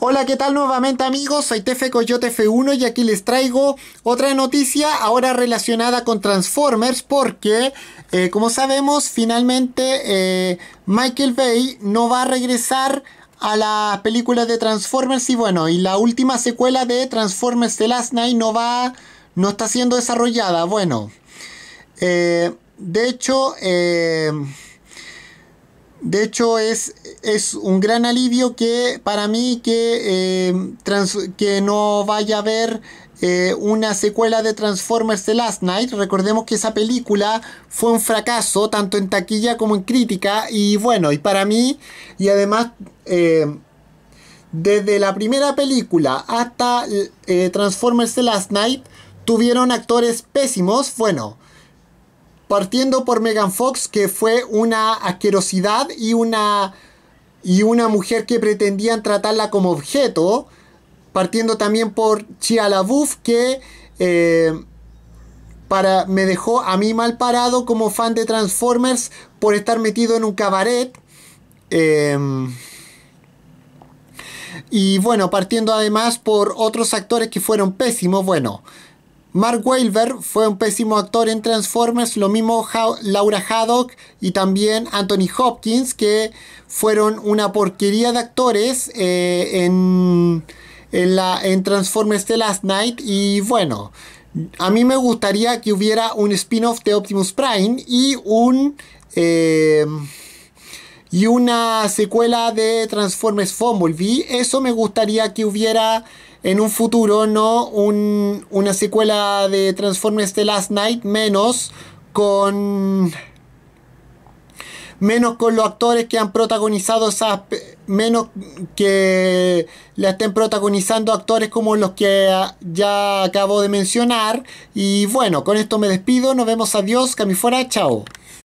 Hola, ¿qué tal nuevamente amigos? Soy Tefe Coyote F1 y aquí les traigo otra noticia ahora relacionada con Transformers porque, eh, como sabemos, finalmente eh, Michael Bay no va a regresar a la película de Transformers y bueno, y la última secuela de Transformers The Last Night no va, no está siendo desarrollada. Bueno, eh, de hecho... De hecho, es es un gran alivio que para mí que, eh, que no vaya a haber eh, una secuela de Transformers The Last Night. Recordemos que esa película fue un fracaso tanto en taquilla como en crítica y bueno, y para mí y además... Eh, desde la primera película hasta Transformers The Last Night tuvieron actores pésimos. Bueno, partiendo por Megan Fox, que fue una asquerosidad y una y una mujer que pretendían tratarla como objeto, partiendo también por Chia LaBeouf, que eh, para, me dejó a mí mal parado como fan de Transformers por estar metido en un cabaret. Em, y bueno, partiendo además por otros actores que fueron pésimos, bueno, Mark Wahlberg fue un pésimo actor en Transformers, lo mismo Laura Haddock y también Anthony Hopkins, que fueron una porquería de actores eh, en, en, Transformers The Last Night. Y bueno, a mí me gustaría que hubiera un spin-off de Optimus Prime y un... Eh, y una secuela de Transformers Fumblebee. Eso me gustaría que hubiera en un futuro, no una secuela de Transformers The Last Night, menos con menos con los actores que han protagonizado esas menos que la estén protagonizando actores como los que ah, ya acabo de mencionar y bueno con esto me despido nos vemos adiós cami fuera chao